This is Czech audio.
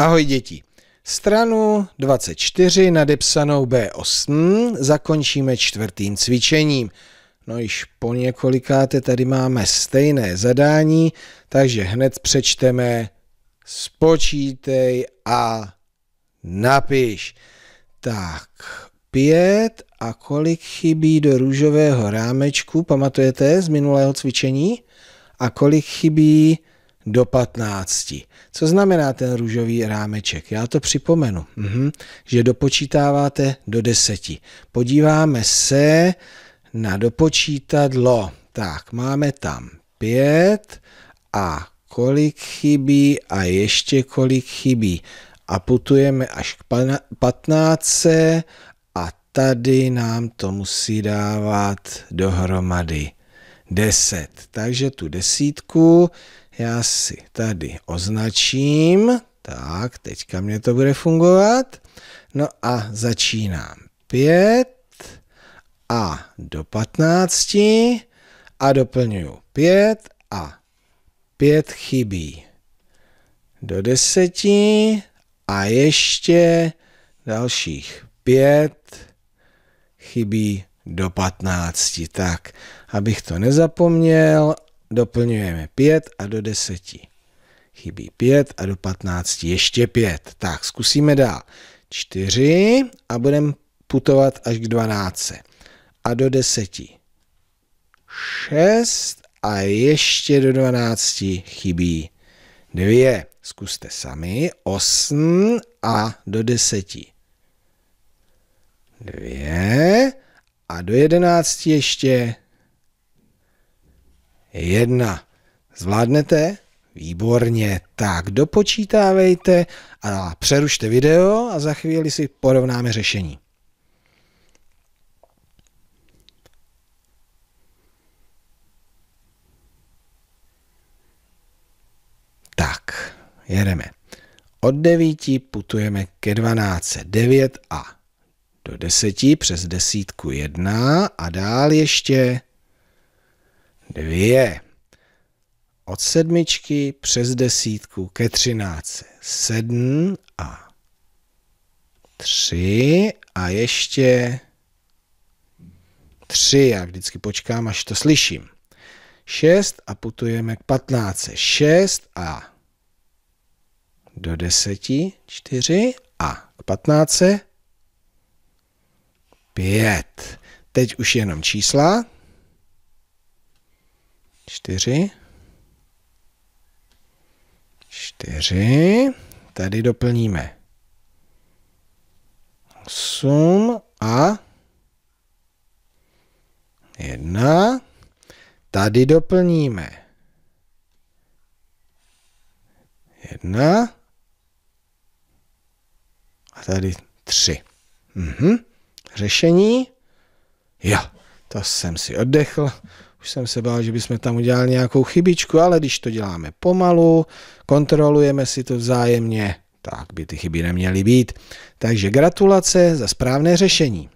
Ahoj děti. Stranu 24 nadepsanou B8 zakončíme čtvrtým cvičením. No již po několikáté tady máme stejné zadání, takže hned přečteme spočítej a napiš. Tak, pět a kolik chybí do růžového rámečku, pamatujete z minulého cvičení? A kolik chybí do 15. Co znamená ten růžový rámeček? Já to připomenu, mhm, že dopočítáváte do 10. Podíváme se na dopočítadlo. Tak, máme tam 5 a kolik chybí a ještě kolik chybí. A putujeme až k 15 a tady nám to musí dávat dohromady 10. Takže tu desítku já si tady označím. Tak, teďka mě to bude fungovat. No a začínám 5 a do 15 a doplňuju 5 a 5 chybí. Do 10 a ještě dalších 5 chybí do 15. Tak, abych to nezapomněl, doplňujeme 5 a do 10. Chybí 5 a do 15 ještě 5. Tak, zkusíme dál. 4 a budeme putovat až k 12. A do 10. 6 a ještě do 12 chybí 2. Zkuste sami. 8 a do 10. 2 a do jedenácti ještě jedna. Zvládnete? Výborně, tak dopočítávejte a přerušte video a za chvíli si porovnáme řešení. Tak, jedeme. Od 9 putujeme ke 12, 9 a do deseti přes desítku jedna a dál ještě dvě. Od sedmičky přes desítku ke třináctce sedm a tři a ještě tři. Já vždycky počkám, až to slyším. šest a putujeme k patnáctce. šest a do deseti čtyři a k patnáctce Pět. Teď už jenom čísla. Čtyři. Čtyři. Tady doplníme. Osm a jedna. Tady doplníme. Jedna. A tady tři. Mhm řešení. Jo, to jsem si oddechl. Už jsem se bál, že bychom tam udělali nějakou chybičku, ale když to děláme pomalu, kontrolujeme si to vzájemně, tak by ty chyby neměly být. Takže gratulace za správné řešení.